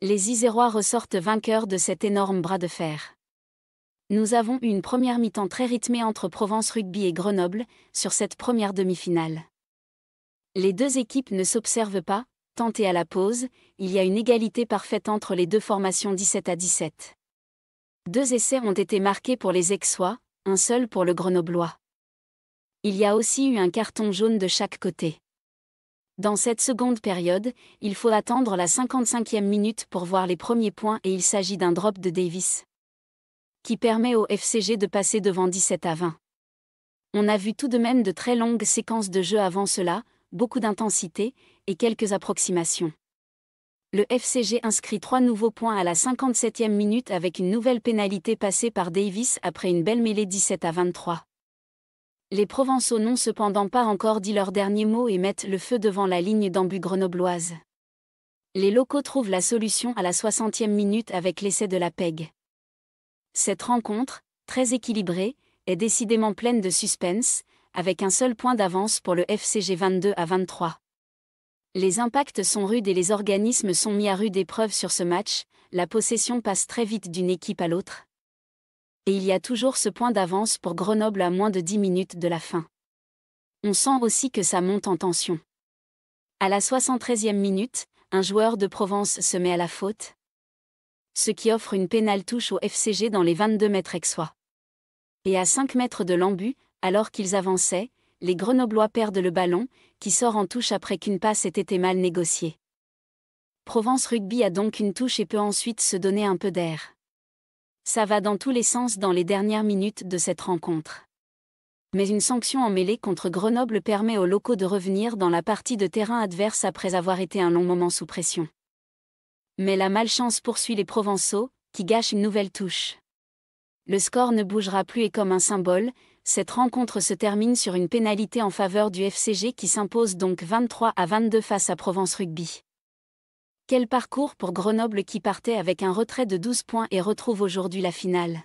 Les Isérois ressortent vainqueurs de cet énorme bras de fer. Nous avons eu une première mi-temps très rythmée entre Provence Rugby et Grenoble, sur cette première demi-finale. Les deux équipes ne s'observent pas, tant à la pause, il y a une égalité parfaite entre les deux formations 17 à 17. Deux essais ont été marqués pour les Aixois, un seul pour le Grenoblois. Il y a aussi eu un carton jaune de chaque côté. Dans cette seconde période, il faut attendre la 55e minute pour voir les premiers points et il s'agit d'un drop de Davis qui permet au FCG de passer devant 17 à 20. On a vu tout de même de très longues séquences de jeu avant cela, beaucoup d'intensité et quelques approximations. Le FCG inscrit trois nouveaux points à la 57e minute avec une nouvelle pénalité passée par Davis après une belle mêlée 17 à 23. Les Provençaux n'ont cependant pas encore dit leur dernier mot et mettent le feu devant la ligne d'embût grenobloise. Les locaux trouvent la solution à la 60e minute avec l'essai de la PEG. Cette rencontre, très équilibrée, est décidément pleine de suspense, avec un seul point d'avance pour le FCG 22 à 23. Les impacts sont rudes et les organismes sont mis à rude épreuve sur ce match, la possession passe très vite d'une équipe à l'autre et il y a toujours ce point d'avance pour Grenoble à moins de 10 minutes de la fin. On sent aussi que ça monte en tension. À la 73e minute, un joueur de Provence se met à la faute, ce qui offre une pénale touche au FCG dans les 22 mètres ex-soi. Et à 5 mètres de l'embu, alors qu'ils avançaient, les Grenoblois perdent le ballon, qui sort en touche après qu'une passe ait été mal négociée. Provence Rugby a donc une touche et peut ensuite se donner un peu d'air. Ça va dans tous les sens dans les dernières minutes de cette rencontre. Mais une sanction emmêlée contre Grenoble permet aux locaux de revenir dans la partie de terrain adverse après avoir été un long moment sous pression. Mais la malchance poursuit les Provençaux, qui gâchent une nouvelle touche. Le score ne bougera plus et comme un symbole, cette rencontre se termine sur une pénalité en faveur du FCG qui s'impose donc 23 à 22 face à Provence Rugby. Quel parcours pour Grenoble qui partait avec un retrait de 12 points et retrouve aujourd'hui la finale.